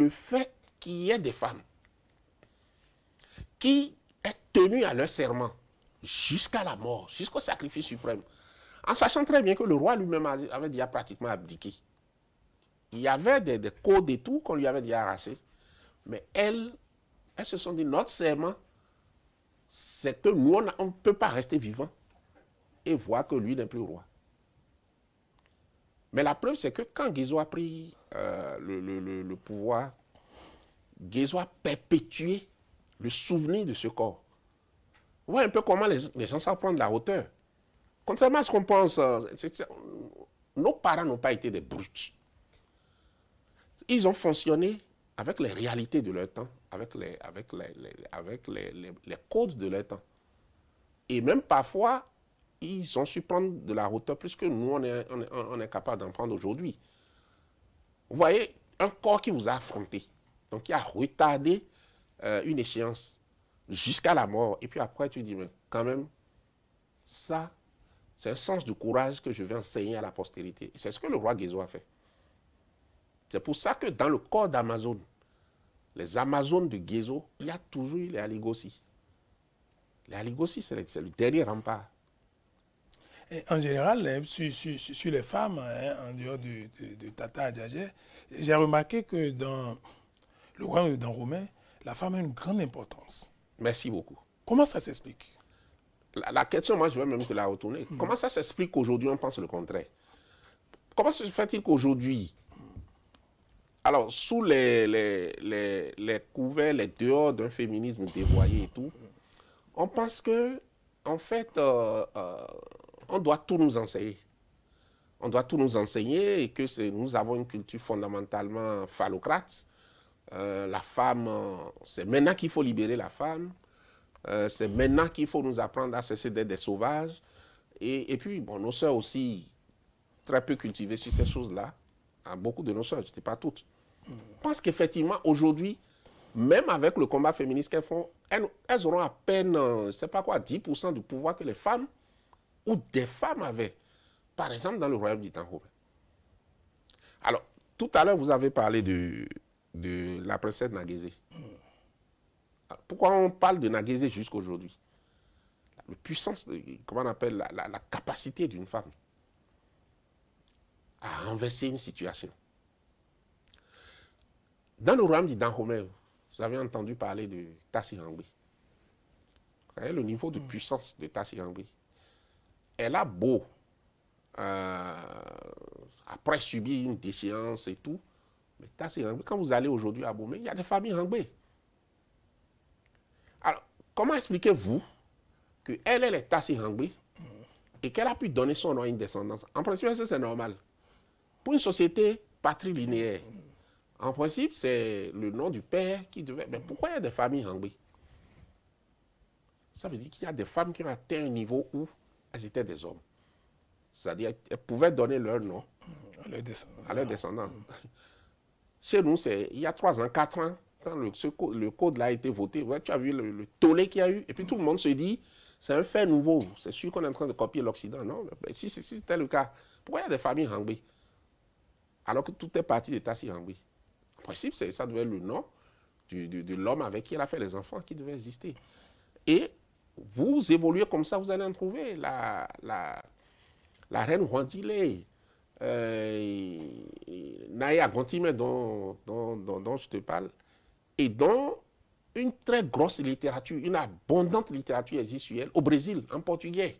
le fait qu'il y ait des femmes qui est tenues à leur serment jusqu'à la mort, jusqu'au sacrifice suprême, en sachant très bien que le roi lui-même avait déjà pratiquement abdiqué. Il y avait des, des codes et tout qu'on lui avait déjà arrachés, mais elles, elles se sont dit, notre serment, c'est que nous, on ne peut pas rester vivant et voir que lui n'est plus roi. Mais la preuve, c'est que quand Guizot a pris euh, le, pouvoir, Guizot a perpétué le souvenir de ce corps. Vous voyez un peu comment les, gens savent prendre la hauteur. Contrairement à ce qu'on pense, euh, nos parents n'ont pas été des brutes. Ils ont fonctionné avec les réalités de leur temps, avec les, avec les, codes de leur temps. Et même parfois, ils ont su prendre de la hauteur plus que nous, on est, on capable d'en prendre aujourd'hui. Vous voyez, un corps qui vous a affronté, donc qui a retardé euh, une échéance jusqu'à la mort, et puis après tu dis, mais quand même, ça, c'est un sens de courage que je vais enseigner à la postérité. C'est ce que le roi Guézo a fait. C'est pour ça que dans le corps d'Amazon, les Amazones de Guézo, il y a toujours eu les Aligosis. Les Aligosis, c'est le dernier rempart en général, hein, sur, les femmes, hein, en dehors de, de, Tata Adjadjé, j'ai remarqué que dans le royaume dans Romain, la femme a une grande importance. Merci beaucoup. Comment ça s'explique la, question, moi, je vais même te la retourner. Hmm. Comment ça s'explique qu'aujourd'hui, on pense le contraire Comment se fait-il qu'aujourd'hui, alors, sous les, les, les, couverts, les dehors d'un féminisme dévoyé et tout, on pense que, en fait, euh, euh, on doit tout nous enseigner. On doit tout nous enseigner et que nous avons une culture fondamentalement phallocrate. Euh, la femme, euh, c'est maintenant qu'il faut libérer la femme. Euh, c'est maintenant qu'il faut nous apprendre à cesser d'être des sauvages. Et, puis, bon, nos soeurs aussi, très peu cultivées sur ces choses-là. beaucoup de nos soeurs, je ne pas toutes. Parce qu'effectivement, aujourd'hui, même avec le combat féministe qu'elles font, elles, elles, auront à peine, je ne sais pas quoi, 10% du pouvoir que les femmes où des femmes avaient. Par exemple, dans le royaume du romain. Alors, tout à l'heure, vous avez parlé de, la princesse Nagézé. Pourquoi on parle de jusqu'à aujourd'hui La puissance, comment on appelle, la, capacité d'une femme à renverser une situation. Dans le royaume du d'Idanhomer, vous avez entendu parler de tassi Vous le niveau de mm. puissance de Tassirangbi elle a beau, euh, après subir une déchéance et tout, mais Tassé quand vous allez aujourd'hui à Boumé, il y a des familles Rangbé. Alors, comment expliquez-vous qu'elle, elle est Tassi Rangbé et qu'elle a pu donner son nom à une descendance En principe, c'est normal. Pour une société patrilinéaire, en principe, c'est le nom du père qui devait... Mais pourquoi il y a des familles Rangbé ça veut dire qu'il y a des femmes qui ont atteint un niveau où elles étaient des hommes. C'est-à-dire, elles pouvaient donner leur nom à leurs descendants. Chez nous, c'est il y a trois ans, quatre ans, quand le, code là a été voté, tu as vu le, tollé qu'il y a eu, et puis tout le monde se dit, c'est un fait nouveau, c'est sûr qu'on est en train de copier l'Occident, non Si, c'était le cas, pourquoi il y a des familles Hangui Alors que tout est parti de si Hangui. En principe, ça devait être le nom de l'homme avec qui elle a fait les enfants qui devait exister. Et vous évoluez comme ça, vous allez en trouver. La, la, la reine Wandile, euh, Naya Gontime dont, dont, je te parle, et dont une très grosse littérature, une abondante littérature existuelle au Brésil, en portugais.